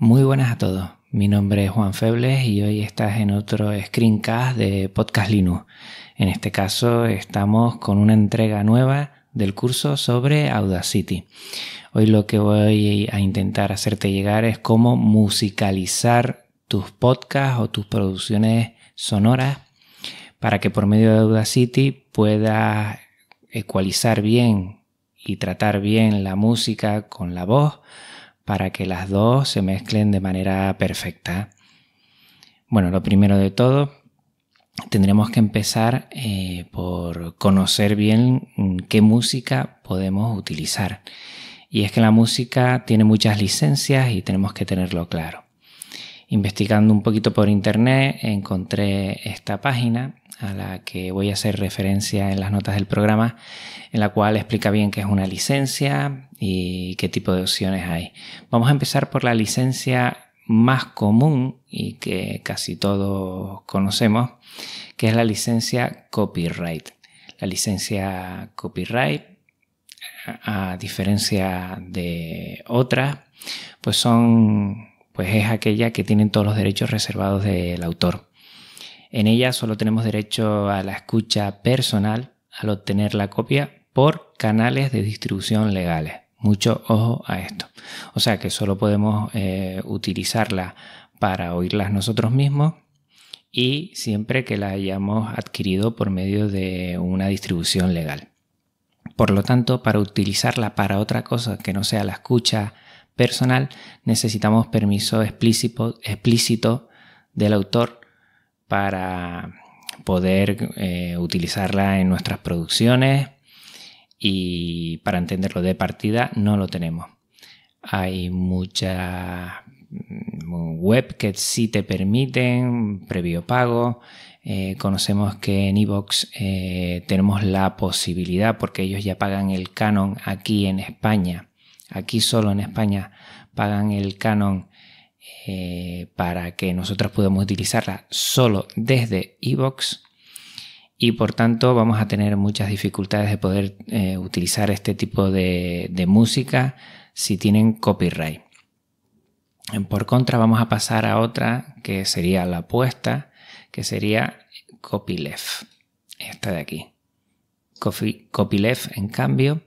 Muy buenas a todos. Mi nombre es Juan Febles y hoy estás en otro screencast de Podcast Linux. En este caso estamos con una entrega nueva del curso sobre Audacity. Hoy lo que voy a intentar hacerte llegar es cómo musicalizar tus podcasts o tus producciones sonoras para que por medio de Audacity puedas ecualizar bien y tratar bien la música con la voz para que las dos se mezclen de manera perfecta. Bueno, lo primero de todo, tendremos que empezar eh, por conocer bien mm, qué música podemos utilizar. Y es que la música tiene muchas licencias y tenemos que tenerlo claro investigando un poquito por internet encontré esta página a la que voy a hacer referencia en las notas del programa, en la cual explica bien qué es una licencia y qué tipo de opciones hay. Vamos a empezar por la licencia más común y que casi todos conocemos, que es la licencia copyright. La licencia copyright, a diferencia de otras, pues son pues es aquella que tienen todos los derechos reservados del autor. En ella solo tenemos derecho a la escucha personal al obtener la copia por canales de distribución legales. Mucho ojo a esto. O sea que solo podemos eh, utilizarla para oírlas nosotros mismos y siempre que la hayamos adquirido por medio de una distribución legal. Por lo tanto, para utilizarla para otra cosa que no sea la escucha, personal, necesitamos permiso explícito, explícito del autor para poder eh, utilizarla en nuestras producciones y para entenderlo de partida no lo tenemos. Hay muchas mm, web que sí te permiten previo pago. Eh, conocemos que en Evox eh, tenemos la posibilidad, porque ellos ya pagan el canon aquí en España, Aquí solo en España pagan el canon eh, para que nosotros podamos utilizarla solo desde iBox y por tanto vamos a tener muchas dificultades de poder eh, utilizar este tipo de, de, música si tienen copyright. Por contra vamos a pasar a otra que sería la apuesta, que sería copyleft, esta de aquí. Copyleft, en cambio,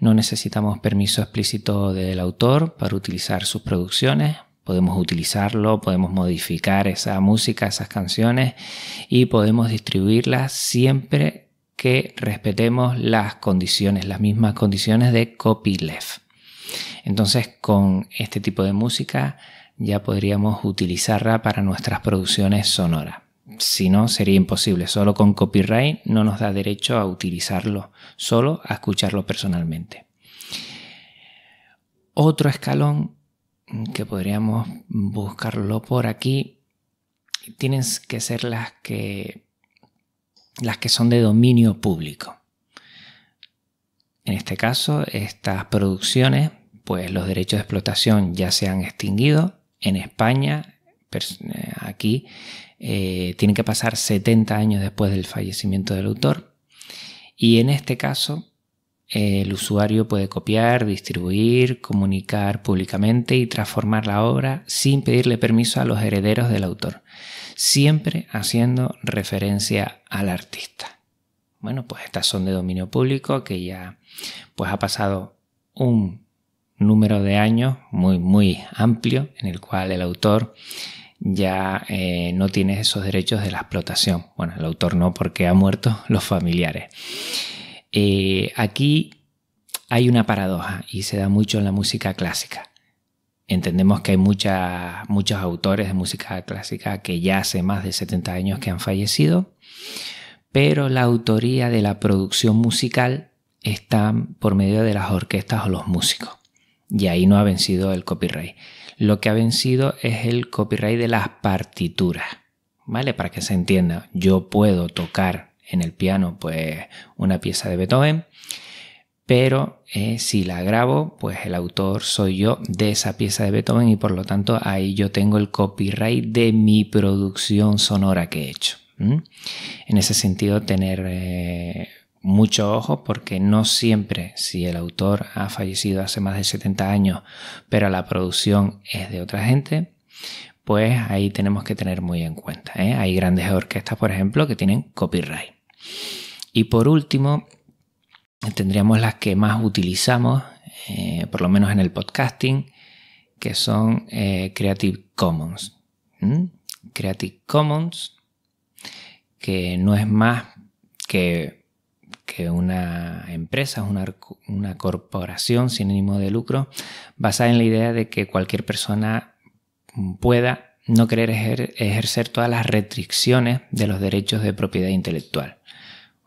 no necesitamos permiso explícito del autor para utilizar sus producciones. Podemos utilizarlo, podemos modificar esa música, esas canciones y podemos distribuirlas siempre que respetemos las condiciones, las mismas condiciones de copyleft. Entonces, con este tipo de música ya podríamos utilizarla para nuestras producciones sonoras si no sería imposible. Solo con copyright no nos da derecho a utilizarlo, solo a escucharlo personalmente. Otro escalón que podríamos buscarlo por aquí tienen que ser las que las que son de dominio público. En este caso, estas producciones, pues los derechos de explotación ya se han extinguido en España, eh, aquí eh, tienen que pasar 70 años después del fallecimiento del autor. Y en este caso, el usuario puede copiar, distribuir, comunicar públicamente y transformar la obra sin pedirle permiso a los herederos del autor, siempre haciendo referencia al artista. Bueno, pues estas son de dominio público que ya pues ha pasado un número de años muy muy amplio en el cual el autor ya eh, no tienes esos derechos de la explotación. Bueno, el autor no, porque ha muerto los familiares. Eh, aquí hay una paradoja y se da mucho en la música clásica. Entendemos que hay muchos autores de música clásica que ya hace más de 70 años que han fallecido, pero la autoría de la producción musical está por medio de las orquestas o los músicos. Y ahí no ha vencido el copyright lo que ha vencido es el copyright de las partituras, ¿vale? Para que se entienda, yo puedo tocar en el piano pues una pieza de Beethoven, pero eh, si la grabo, pues el autor soy yo de esa pieza de Beethoven y por lo tanto ahí yo tengo el copyright de mi producción sonora que he hecho. En ese sentido, tener eh, mucho ojo porque no siempre, si el autor ha fallecido hace más de 70 años, pero la producción es de otra gente, pues ahí tenemos que tener muy en cuenta. ¿eh? Hay grandes orquestas, por ejemplo, que tienen copyright. Y por último, tendríamos las que más utilizamos, eh, por lo menos en el podcasting, que son eh, Creative Commons. Creative Commons, que no es más que que una empresa, una, corporación sin ánimo de lucro, basada en la idea de que cualquier persona pueda no querer ejercer todas las restricciones de los derechos de propiedad intelectual,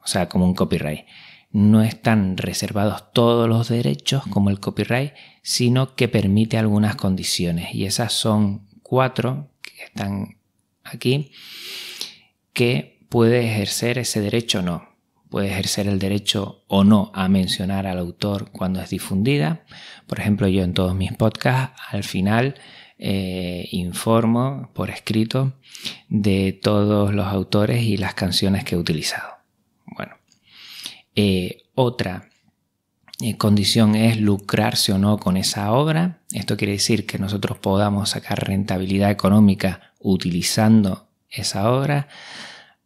o sea, como un copyright. No están reservados todos los derechos como el copyright, sino que permite algunas condiciones, y esas son cuatro que están aquí, que puede ejercer ese derecho o no puede ejercer el derecho o no a mencionar al autor cuando es difundida. Por ejemplo, yo en todos mis podcasts al final eh, informo por escrito de todos los autores y las canciones que he utilizado. Bueno, eh, otra eh, condición es lucrarse o no con esa obra. Esto quiere decir que nosotros podamos sacar rentabilidad económica utilizando esa obra.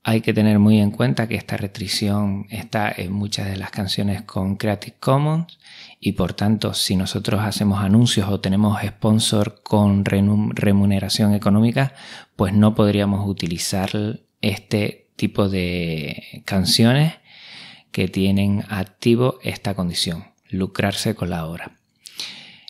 Hay que tener muy en cuenta que esta restricción está en muchas de las canciones con Creative Commons y por tanto si nosotros hacemos anuncios o tenemos sponsor con remuneración económica, pues no podríamos utilizar este tipo de canciones que tienen activo esta condición, lucrarse con la obra.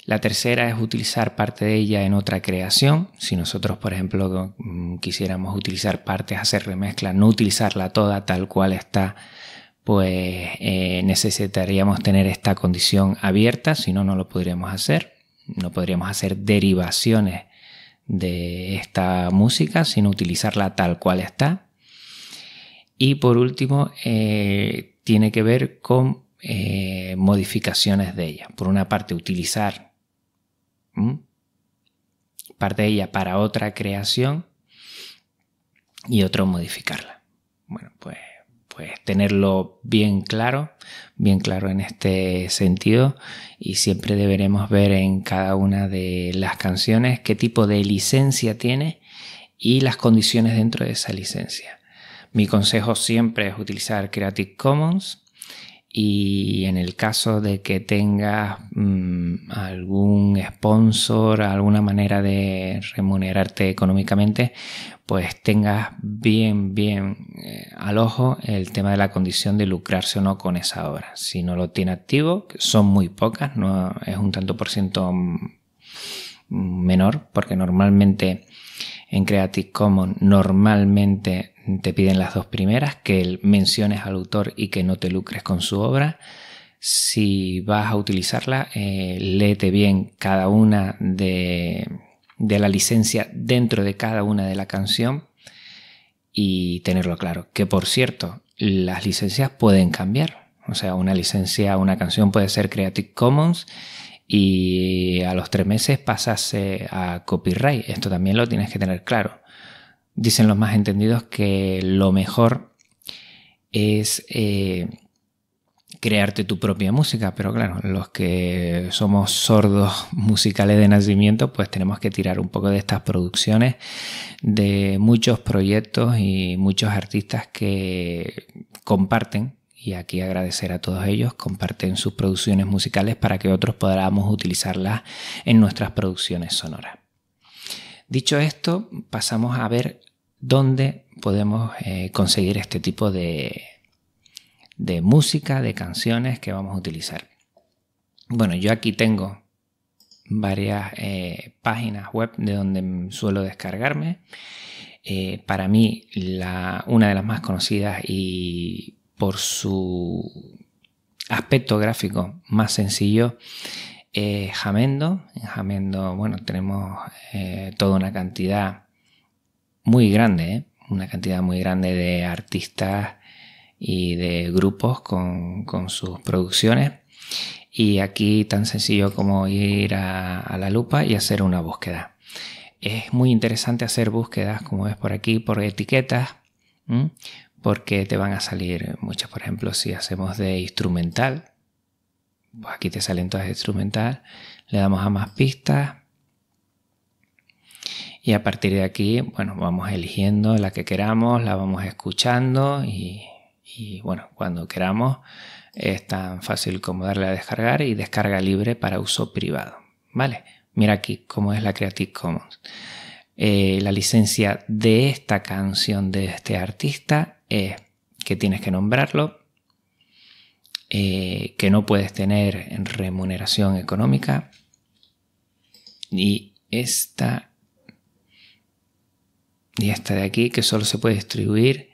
La tercera es utilizar parte de ella en otra creación. Si nosotros, por ejemplo, mm, quisiéramos utilizar partes, hacer remezcla, no utilizarla toda tal cual está, pues eh, necesitaríamos tener esta condición abierta, si no, no lo podríamos hacer. No podríamos hacer derivaciones de esta música, sino utilizarla tal cual está. Y por último, eh, tiene que ver con eh, modificaciones de ella. Por una parte, utilizar ¿Mm? Parte de ella para otra creación y otro modificarla. Bueno, pues, pues tenerlo bien claro, bien claro en este sentido y siempre deberemos ver en cada una de las canciones qué tipo de licencia tiene y las condiciones dentro de esa licencia. Mi consejo siempre es utilizar Creative Commons y en el caso de que tengas mm, algún sponsor, alguna manera de remunerarte económicamente, pues tengas bien, bien eh, al ojo el tema de la condición de lucrarse o no con esa obra. Si no lo tiene activo, son muy pocas, no es un tanto por ciento mm, menor, porque normalmente en Creative Commons normalmente te piden las dos primeras, que menciones al autor y que no te lucres con su obra. Si vas a utilizarla, eh, léete bien cada una de, de la licencia dentro de cada una de la canción y tenerlo claro. Que por cierto, las licencias pueden cambiar. O sea, una licencia, una canción puede ser Creative Commons y a los tres meses pasas a copyright. Esto también lo tienes que tener claro. Dicen los más entendidos que lo mejor es eh, crearte tu propia música, pero claro, los que somos sordos musicales de nacimiento, pues tenemos que tirar un poco de estas producciones, de muchos proyectos y muchos artistas que comparten y aquí agradecer a todos ellos, comparten sus producciones musicales para que otros podamos utilizarlas en nuestras producciones sonoras. Dicho esto, pasamos a ver dónde podemos eh, conseguir este tipo de, música, de canciones que vamos a utilizar. Bueno, yo aquí tengo varias eh, páginas web de donde suelo descargarme. Eh, para mí, la, una de las más conocidas y por su aspecto gráfico más sencillo, eh, Jamendo. En Jamendo, bueno, tenemos eh, toda una cantidad muy grande, ¿eh? una cantidad muy grande de artistas y de grupos con, sus producciones. Y aquí tan sencillo como ir a, la lupa y hacer una búsqueda. Es muy interesante hacer búsquedas, como ves por aquí, por etiquetas, porque te van a salir muchas. Por ejemplo, si hacemos de instrumental, pues aquí te salen todas de instrumental, le damos a más pistas y a partir de aquí, bueno, vamos eligiendo la que queramos, la vamos escuchando y, bueno, cuando queramos es tan fácil como darle a descargar y descarga libre para uso privado, ¿vale? Mira aquí cómo es la Creative Commons. Eh, la licencia de esta canción de este artista es eh, que tienes que nombrarlo, eh, que no puedes tener remuneración económica y esta y esta de aquí que solo se puede distribuir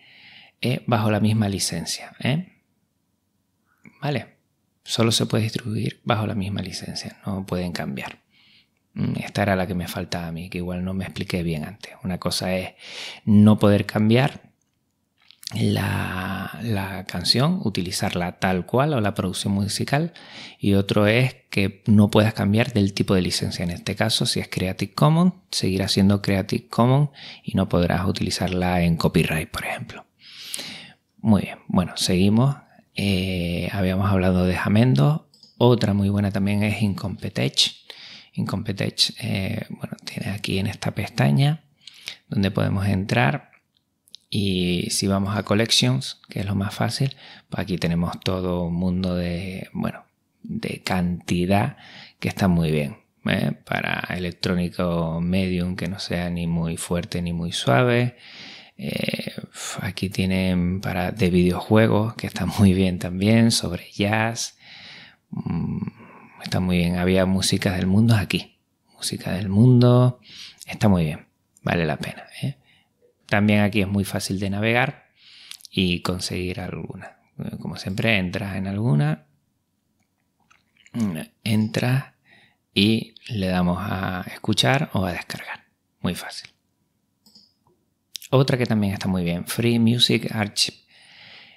eh, bajo la misma licencia. ¿eh? Vale, solo se puede distribuir bajo la misma licencia, no pueden cambiar. Mm, esta era la que me faltaba a mí, que igual no me expliqué bien antes. Una cosa es no poder cambiar la, canción, utilizarla tal cual o la producción musical y otro es que no puedas cambiar del tipo de licencia. En este caso, si es Creative Commons, seguirá siendo Creative Commons y no podrás utilizarla en copyright, por ejemplo. Muy bien, bueno, seguimos. Eh, habíamos hablado de Jamendo. Otra muy buena también es Incompetech. Incompetech, eh, bueno, tiene aquí en esta pestaña donde podemos entrar y si vamos a Collections, que es lo más fácil, pues aquí tenemos todo un mundo de, bueno, de cantidad que está muy bien. ¿eh? Para electrónico medium que no sea ni muy fuerte ni muy suave. Eh, aquí tienen para de videojuegos que está muy bien también, sobre jazz. Mm, está muy bien. Había Música del mundo aquí. Música del mundo. Está muy bien. Vale la pena. ¿eh? También aquí es muy fácil de navegar y conseguir alguna. Como siempre, entras en alguna, entras y le damos a escuchar o a descargar. Muy fácil. Otra que también está muy bien, Free Music Archive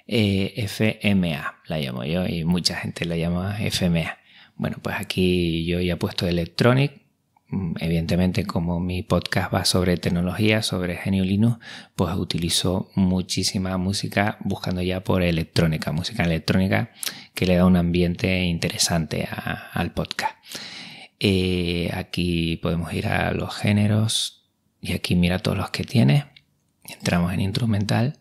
eh, FMA, la llamo yo y mucha gente la llama FMA. Bueno, pues aquí yo ya he puesto Electronic Mm, evidentemente como mi podcast va sobre tecnología, sobre Genio Linux, pues utilizo muchísima música buscando ya por electrónica, música electrónica que le da un ambiente interesante al podcast. Eh, aquí podemos ir a los géneros y aquí mira todos los que tiene. Entramos en instrumental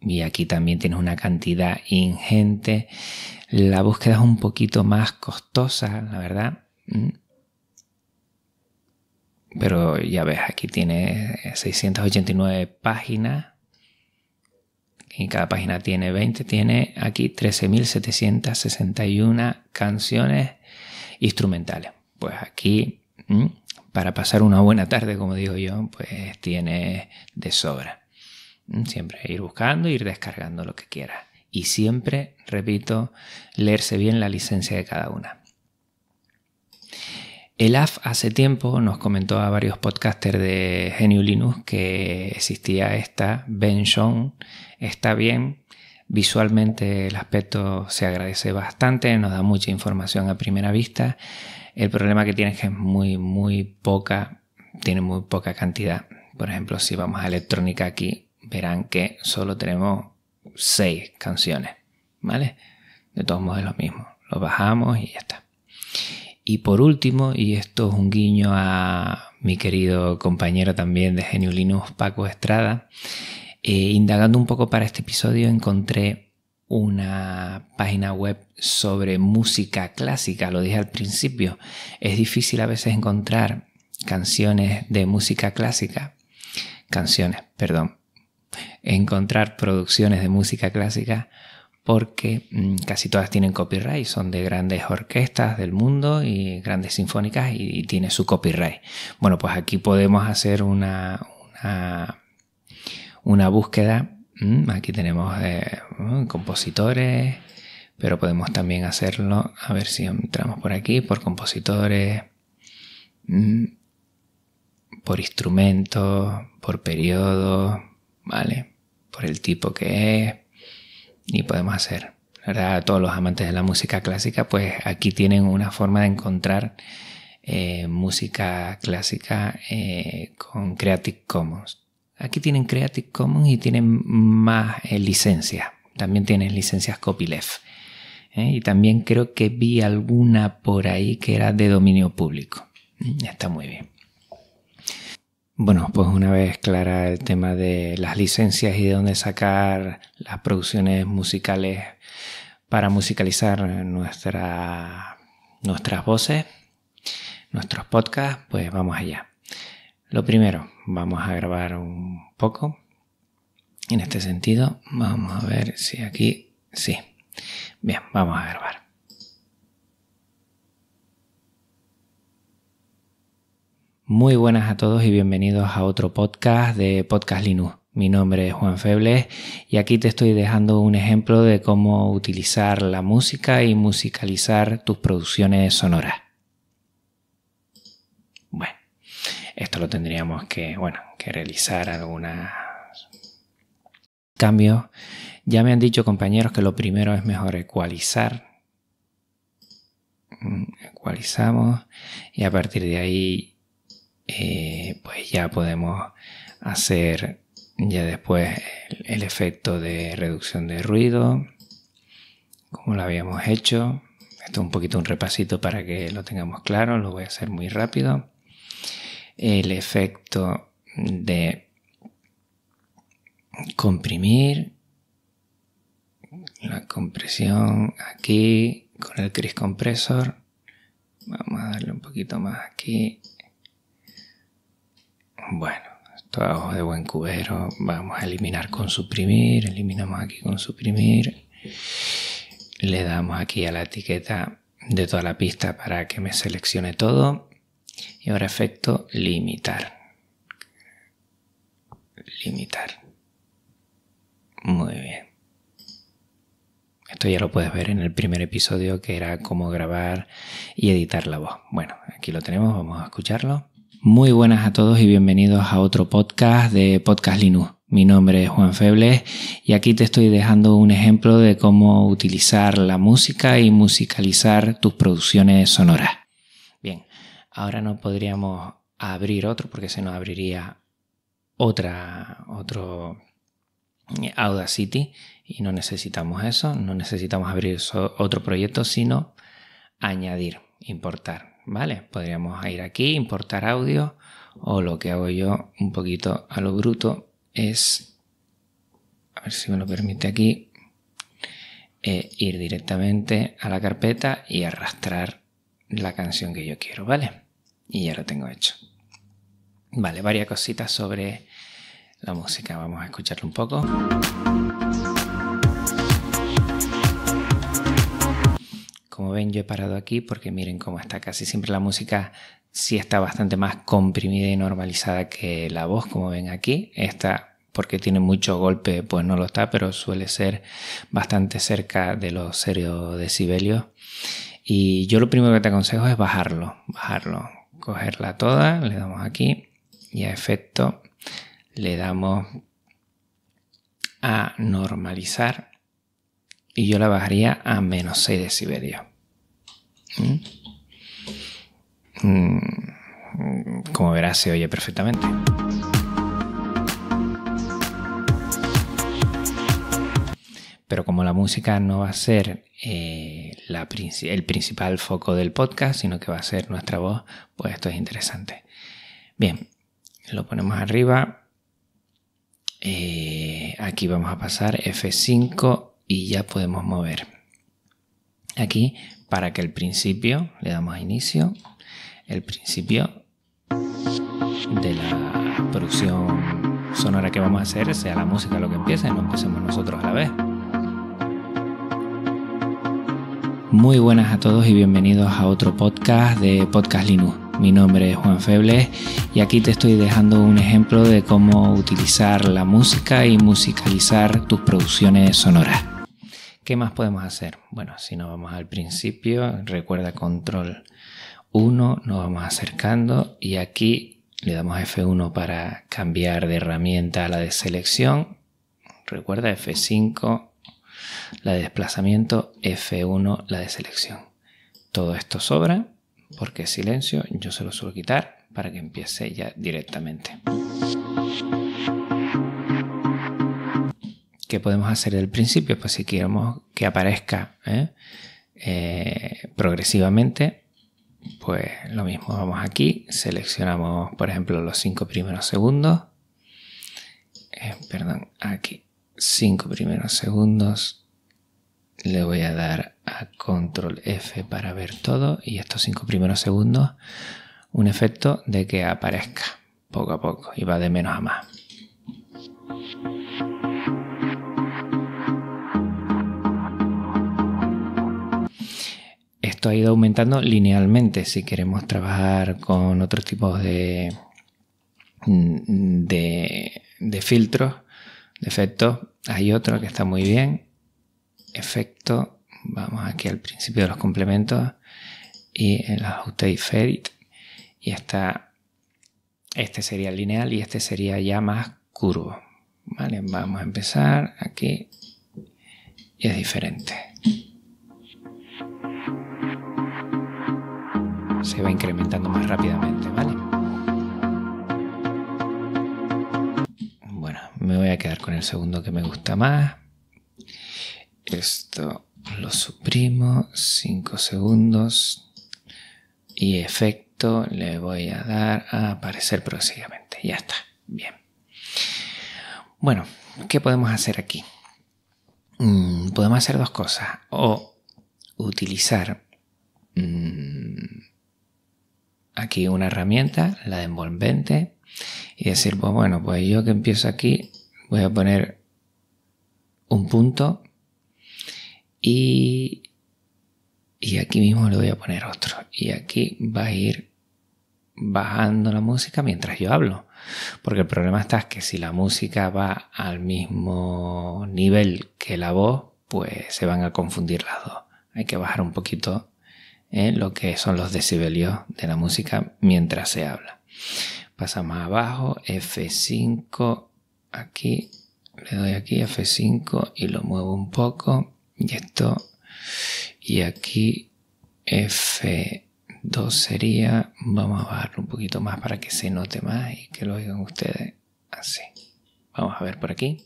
y aquí también tienes una cantidad ingente. La búsqueda es un poquito más costosa, la verdad mm, pero ya ves, aquí tiene 689 páginas. Y cada página tiene 20. Tiene aquí 13.761 canciones instrumentales. Pues aquí, mm, para pasar una buena tarde, como digo yo, pues tiene de sobra. Mm, siempre ir buscando, ir descargando lo que quieras. Y siempre, repito, leerse bien la licencia de cada una. El AF hace tiempo nos comentó a varios podcasters de Genio Linux que existía esta Benchon. Está bien, visualmente el aspecto se agradece bastante, nos da mucha información a primera vista. El problema que tiene es que es muy, muy poca, tiene muy poca cantidad. Por ejemplo, si vamos a electrónica aquí, verán que solo tenemos seis canciones, ¿vale? De todos modos es lo mismo, lo bajamos y ya está. Y por último, y esto es un guiño a mi querido compañero también de Genio Paco Estrada, eh, indagando un poco para este episodio encontré una página web sobre música clásica, lo dije al principio, es difícil a veces encontrar canciones de música clásica, canciones, perdón, encontrar producciones de música clásica porque mm, casi todas tienen copyright, son de grandes orquestas del mundo y grandes sinfónicas y, tiene su copyright. Bueno, pues aquí podemos hacer una, una, búsqueda. Mm, aquí tenemos eh, mm, compositores, pero podemos también hacerlo, a ver si entramos por aquí, por compositores, por instrumentos, por periodo, ¿vale? Por el tipo que es y podemos hacer. todos los amantes de la música clásica, pues aquí tienen una forma de encontrar eh, música clásica eh, con Creative Commons. Aquí tienen Creative Commons y tienen más eh, licencias. También tienen licencias copyleft. Y también creo que vi alguna por ahí que era de dominio público. Mm, está muy bien. Bueno, pues una vez clara el tema de las licencias y de dónde sacar las producciones musicales para musicalizar nuestras voces, nuestros podcasts, pues vamos allá. Lo primero, vamos a grabar un poco. En este sentido, vamos a ver si aquí, sí. Bien, vamos a grabar. Muy buenas a todos y bienvenidos a otro podcast de Podcast Linux. Mi nombre es Juan Febles y aquí te estoy dejando un ejemplo de cómo utilizar la música y musicalizar tus producciones sonoras. Bueno, esto lo tendríamos que, bueno, que realizar algunos cambios. Ya me han dicho compañeros que lo primero es mejor ecualizar. Mm, ecualizamos y a partir de ahí eh, pues ya podemos hacer ya después el, efecto de reducción de ruido, como lo habíamos hecho. Esto es un poquito un repasito para que lo tengamos claro, lo voy a hacer muy rápido. El efecto de comprimir, la compresión aquí con el Cris Compresor. Vamos a darle un poquito más aquí. Bueno, esto de buen cubero. Vamos a eliminar con suprimir. Eliminamos aquí con suprimir. Le damos aquí a la etiqueta de toda la pista para que me seleccione todo. Y ahora efecto limitar. Limitar. Muy bien. Esto ya lo puedes ver en el primer episodio que era cómo grabar y editar la voz. Bueno, aquí lo tenemos, vamos a escucharlo. Muy buenas a todos y bienvenidos a otro podcast de Podcast Linux. Mi nombre es Juan Febles y aquí te estoy dejando un ejemplo de cómo utilizar la música y musicalizar tus producciones sonoras. Bien, ahora no podríamos abrir otro porque se nos abriría otra, otro Audacity y no necesitamos eso, no necesitamos abrir otro proyecto, sino añadir, importar. ¿vale? Podríamos ir aquí, importar audio o lo que hago yo un poquito a lo bruto es, a ver si me lo permite aquí, eh, ir directamente a la carpeta y arrastrar la canción que yo quiero, ¿vale? Y ya lo tengo hecho. Vale, varias cositas sobre la música. Vamos a escucharlo un poco. Como ven, yo he parado aquí porque miren cómo está casi siempre la música sí está bastante más comprimida y normalizada que la voz, como ven aquí. Esta, porque tiene mucho golpe, pues no lo está, pero suele ser bastante cerca de los 0 decibelios. Y yo lo primero que te aconsejo es bajarlo, bajarlo, cogerla toda, le damos aquí y a efecto le damos a normalizar y yo la bajaría a menos 6 decibelios. ¿Mm? Mm, como verás, se oye perfectamente. Pero como la música no va a ser eh, el principal foco del podcast, sino que va a ser nuestra voz, pues esto es interesante. Bien, lo ponemos arriba. Eh, aquí vamos a pasar F5 y ya podemos mover. Aquí, para que el principio, le damos a inicio, el principio de la producción sonora que vamos a hacer sea la música lo que empiece, no empecemos nosotros a la vez. Muy buenas a todos y bienvenidos a otro podcast de Podcast Linux. Mi nombre es Juan Febles y aquí te estoy dejando un ejemplo de cómo utilizar la música y musicalizar tus producciones sonoras. ¿Qué más podemos hacer? Bueno, si nos vamos al principio, recuerda control 1, nos vamos acercando y aquí le damos F1 para cambiar de herramienta a la de selección. Recuerda F5, la de desplazamiento, F1, la de selección. Todo esto sobra porque silencio yo se lo suelo quitar para que empiece ya directamente. ¿Qué podemos hacer del principio, pues si queremos que aparezca ¿eh? Eh, progresivamente, pues lo mismo, vamos aquí, seleccionamos por ejemplo los cinco primeros segundos, eh, perdón, aquí, cinco primeros segundos, le voy a dar a control F para ver todo y estos cinco primeros segundos, un efecto de que aparezca poco a poco y va de menos a más. ha ido aumentando linealmente si queremos trabajar con otros tipos de, de, filtros, de efecto, Hay otro que está muy bien, efecto, vamos aquí al principio de los complementos y el ajuste fade y está, este sería lineal y este sería ya más curvo. Vale, vamos a empezar aquí y es diferente. se va incrementando más rápidamente, ¿vale? Bueno, me voy a quedar con el segundo que me gusta más. Esto lo suprimo, 5 segundos. Y efecto le voy a dar a aparecer próximamente. Ya está, bien. Bueno, ¿qué podemos hacer aquí? Mm, podemos hacer dos cosas. O utilizar mm, aquí una herramienta, la de envolvente, y decir, pues bueno, pues yo que empiezo aquí, voy a poner un punto y, aquí mismo le voy a poner otro. Y aquí va a ir bajando la música mientras yo hablo. Porque el problema está que si la música va al mismo nivel que la voz, pues se van a confundir las dos. Hay que bajar un poquito lo que son los decibelios de la música mientras se habla. más abajo, F5, aquí, le doy aquí F5 y lo muevo un poco, y esto, y aquí F2 sería, vamos a bajarlo un poquito más para que se note más y que lo oigan ustedes así. Vamos a ver por aquí.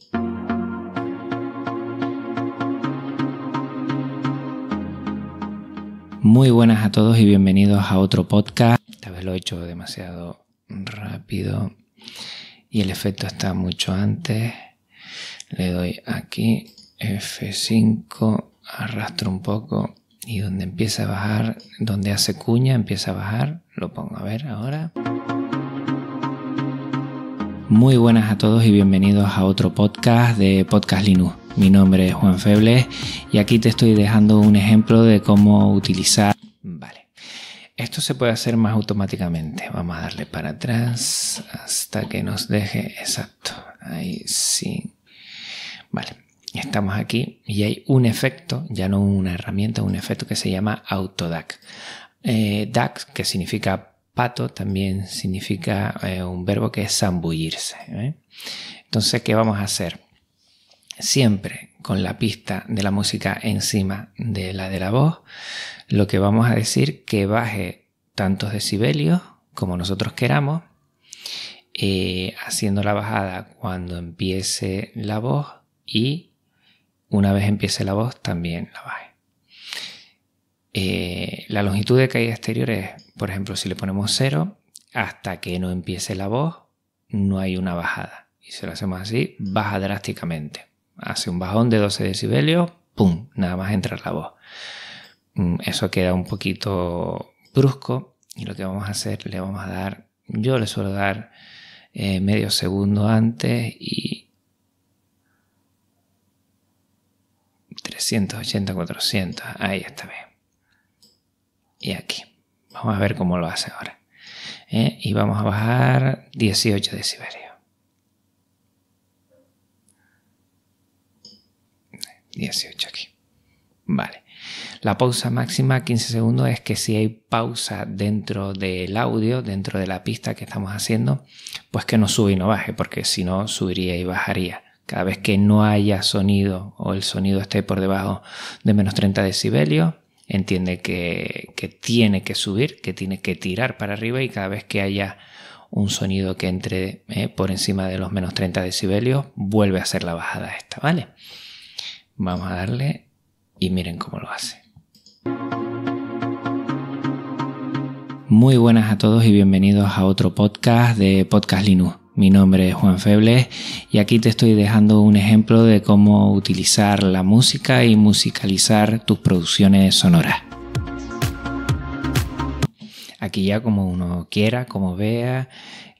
Muy buenas a todos y bienvenidos a otro podcast. Tal vez lo he hecho demasiado rápido y el efecto está mucho antes. Le doy aquí F5, arrastro un poco y donde empieza a bajar, donde hace cuña, empieza a bajar. Lo pongo a ver ahora. Muy buenas a todos y bienvenidos a otro podcast de Podcast Linux. Mi nombre es Juan Feble y aquí te estoy dejando un ejemplo de cómo utilizar... Vale. Esto se puede hacer más automáticamente. Vamos a darle para atrás hasta que nos deje exacto. Ahí sí. Vale. Estamos aquí y hay un efecto, ya no una herramienta, un efecto que se llama AutoDAC. Eh, DAC, que significa pato, también significa eh, un verbo que es zambullirse. ¿eh? Entonces, ¿qué vamos a hacer? siempre con la pista de la música encima de la de la voz, lo que vamos a decir que baje tantos decibelios como nosotros queramos, eh, haciendo la bajada cuando empiece la voz y una vez empiece la voz también la baje. Eh, la longitud de caída exterior es, por ejemplo, si le ponemos 0, hasta que no empiece la voz, no hay una bajada. Y si lo hacemos así, baja drásticamente hace un bajón de 12 decibelios, ¡pum! Nada más entra la voz. Mm, eso queda un poquito brusco y lo que vamos a hacer, le vamos a dar, yo le suelo dar eh, medio segundo antes y 380, 400, ahí está bien. Y aquí, vamos a ver cómo lo hace ahora. Eh, y vamos a bajar 18 decibelios. 18 aquí. Vale. La pausa máxima 15 segundos es que si hay pausa dentro del audio, dentro de la pista que estamos haciendo, pues que no sube y no baje, porque si no subiría y bajaría. Cada vez que no haya sonido o el sonido esté por debajo de menos 30 decibelios, entiende que, que tiene que subir, que tiene que tirar para arriba y cada vez que haya un sonido que entre eh, por encima de los menos 30 decibelios, vuelve a hacer la bajada esta, ¿vale? Vamos a darle y miren cómo lo hace. Muy buenas a todos y bienvenidos a otro podcast de Podcast Linux. Mi nombre es Juan Febles y aquí te estoy dejando un ejemplo de cómo utilizar la música y musicalizar tus producciones sonoras. Aquí ya como uno quiera, como vea,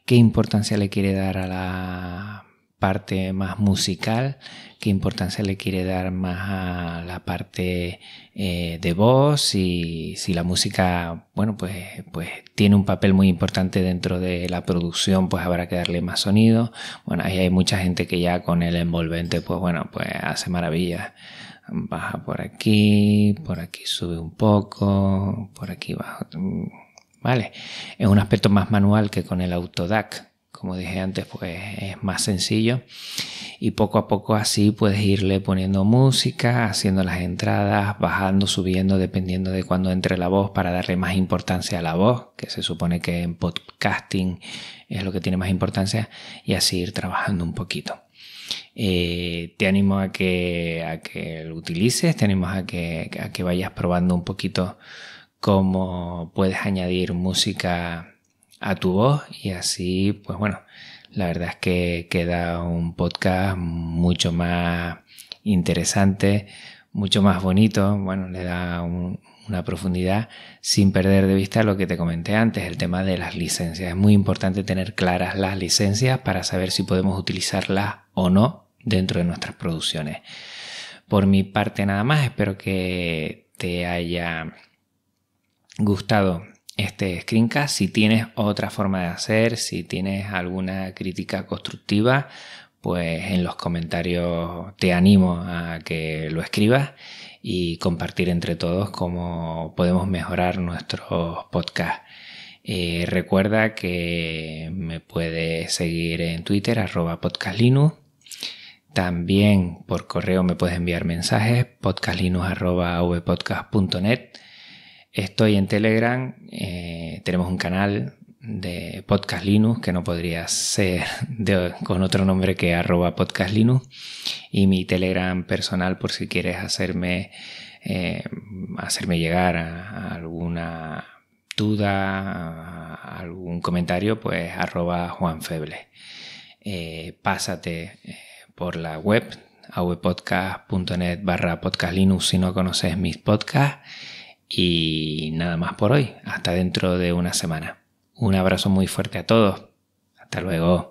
qué importancia le quiere dar a la parte más musical, qué importancia le quiere dar más a la parte eh, de voz y si la música, bueno, pues, pues tiene un papel muy importante dentro de la producción, pues habrá que darle más sonido. Bueno, ahí hay mucha gente que ya con el envolvente, pues bueno, pues hace maravillas. Baja por aquí, por aquí sube un poco, por aquí baja. Mm, vale, es un aspecto más manual que con el autodac, como dije antes, pues es más sencillo. Y poco a poco así puedes irle poniendo música, haciendo las entradas, bajando, subiendo, dependiendo de cuándo entre la voz para darle más importancia a la voz, que se supone que en podcasting es lo que tiene más importancia, y así ir trabajando un poquito. Eh, te animo a que, a que lo utilices, te animo a que, a que vayas probando un poquito cómo puedes añadir música a tu voz y así, pues bueno, la verdad es que queda un podcast mucho más interesante, mucho más bonito, bueno, le da una profundidad sin perder de vista lo que te comenté antes, el tema de las licencias. Es muy importante tener claras las licencias para saber si podemos utilizarlas o no dentro de nuestras producciones. Por mi parte nada más, espero que te haya gustado este screencast. Si tienes otra forma de hacer, si tienes alguna crítica constructiva, pues en los comentarios te animo a que lo escribas y compartir entre todos cómo podemos mejorar nuestros podcast. Eh, recuerda que me puedes seguir en Twitter, arroba podcastlinux. También por correo me puedes enviar mensajes, podcastlinux.vpodcast.net. Estoy en Telegram, eh, tenemos un canal de Podcast Linux, que no podría ser con otro nombre que arroba Podcast Linux, y mi Telegram personal por si quieres hacerme, eh, hacerme llegar a, alguna duda, algún comentario, pues arroba juanfeble. Eh, pásate por la web avpodcast.net barra podcastlinux si no conoces mis podcasts y nada más por hoy. Hasta dentro de una semana. Un abrazo muy fuerte a todos. Hasta luego.